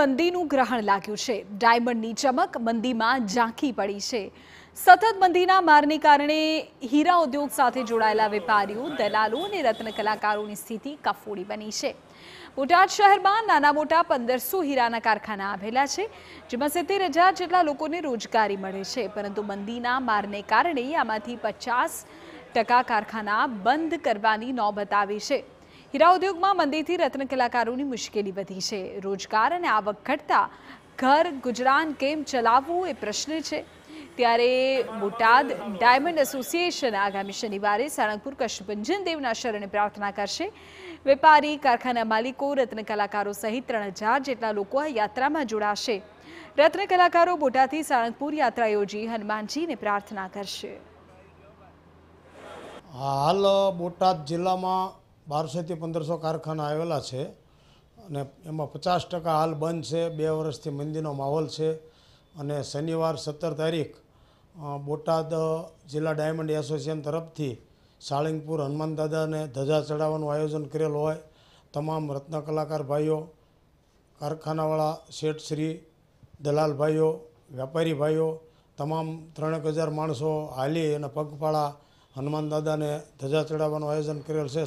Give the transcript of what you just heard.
મંદીનું ગ્રહણ લાગ્યું છે ડાયમંડની ચમક મંદીમાં ઝાંખી પડી છે સતત મંદીના મારને કારણે હીરા ઉદ્યોગ સાથે જોડાયેલા વેપારીઓ દલાલો અને રત્ન કલાકારોની સ્થિતિ કફોડી બની છે બોટાદ શહેરમાં નાના મોટા પંદરસો હીરાના કારખાના આવેલા છે જેમાં સિત્તેર હજાર જેટલા લોકોને રોજગારી મળે છે પરંતુ મંદીના મારને કારણે આમાંથી પચાસ ટકા કારખાના બંધ કરવાની નોબત આવી છે હીરા ઉદ્યોગમાં મંદિરથી રત્ન કલાકારોની મુશ્કેલી વધી છે રોજગાર અને આવક ઘટતા ઘર ગુજરાન કેમ ચલાવવું એ પ્રશ્ન છે ત્યારે બોટાદ ડાયમંડ એસોસિએશન આગામી શનિવારે સાળંગપુર કશુભંજન દેવના શરણે પ્રાર્થના કરશે વેપારી કારખાના માલિકો રત્ન કલાકારો સહિત ત્રણ હજાર જેટલા લોકો આ યાત્રામાં જોડાશે રત્ન કલાકારો બોટાદથી સાળંગપુર યાત્રા યોજી હનુમાનજીને પ્રાર્થના કરશે હાલ બોટાદ જિલ્લામાં બારસોથી પંદરસો કારખાના આવેલા છે અને એમાં પચાસ ટકા હાલ બંધ છે બે વર્ષથી મંદીનો માહોલ છે અને શનિવાર સત્તર તારીખ બોટાદ જિલ્લા ડાયમંડ એસોસિએશન તરફથી સાળંગપુર હનુમાન દાદાને ધજા ચડાવવાનું આયોજન કરેલું હોય તમામ રત્નકલાકાર ભાઈઓ કારખાનાવાળા શેઠશ્રી દલાલ ભાઈઓ વેપારી ભાઈઓ તમામ ત્રણેક હજાર માણસો હાલી અને પગપાળા હનુમાન દાદાને ધજા ચડાવવાનું આયોજન કરેલ છે